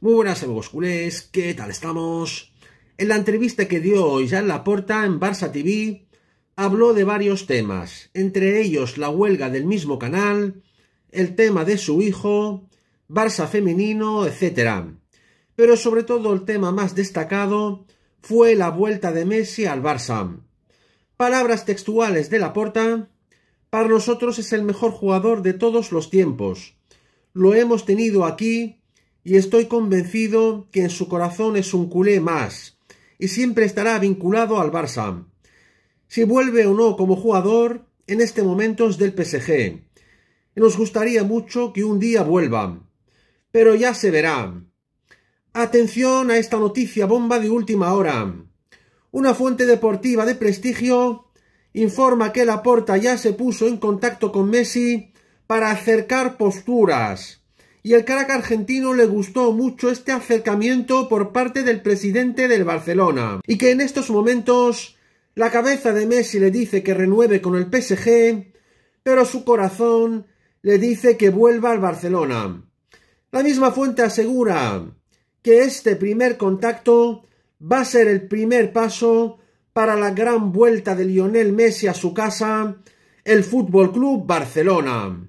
Muy buenas amigos culés, ¿qué tal estamos? En la entrevista que dio la Laporta en Barça TV, habló de varios temas, entre ellos la huelga del mismo canal, el tema de su hijo, Barça femenino, etc. Pero sobre todo el tema más destacado fue la vuelta de Messi al Barça. Palabras textuales de Laporta, para nosotros es el mejor jugador de todos los tiempos lo hemos tenido aquí y estoy convencido que en su corazón es un culé más y siempre estará vinculado al Barça. Si vuelve o no como jugador, en este momento es del PSG. Nos gustaría mucho que un día vuelva, pero ya se verá. Atención a esta noticia bomba de última hora. Una fuente deportiva de prestigio informa que Laporta ya se puso en contacto con Messi para acercar posturas. Y el Caracas argentino le gustó mucho este acercamiento por parte del presidente del Barcelona. Y que en estos momentos la cabeza de Messi le dice que renueve con el PSG, pero su corazón le dice que vuelva al Barcelona. La misma fuente asegura que este primer contacto va a ser el primer paso para la gran vuelta de Lionel Messi a su casa, el Fútbol Club Barcelona.